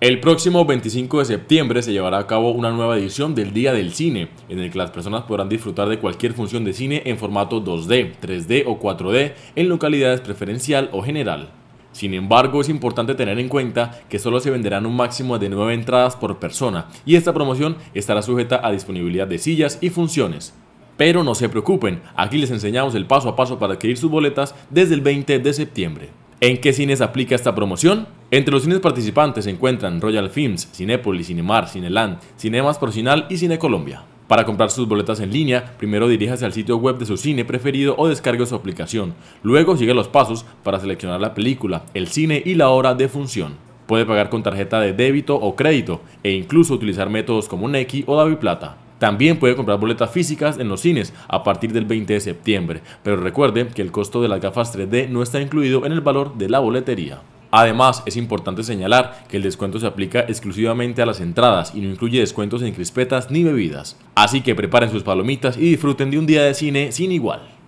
El próximo 25 de septiembre se llevará a cabo una nueva edición del Día del Cine, en el que las personas podrán disfrutar de cualquier función de cine en formato 2D, 3D o 4D en localidades preferencial o general. Sin embargo, es importante tener en cuenta que solo se venderán un máximo de 9 entradas por persona y esta promoción estará sujeta a disponibilidad de sillas y funciones. Pero no se preocupen, aquí les enseñamos el paso a paso para adquirir sus boletas desde el 20 de septiembre. ¿En qué cines aplica esta promoción? Entre los cines participantes se encuentran Royal Films, Cinépolis, Cinemar, Cineland, Cinemas Procinal y Cine Colombia. Para comprar sus boletas en línea, primero diríjase al sitio web de su cine preferido o descargue su aplicación. Luego sigue los pasos para seleccionar la película, el cine y la hora de función. Puede pagar con tarjeta de débito o crédito e incluso utilizar métodos como Nequi o DaviPlata. También puede comprar boletas físicas en los cines a partir del 20 de septiembre, pero recuerde que el costo de las gafas 3D no está incluido en el valor de la boletería. Además, es importante señalar que el descuento se aplica exclusivamente a las entradas y no incluye descuentos en crispetas ni bebidas. Así que preparen sus palomitas y disfruten de un día de cine sin igual.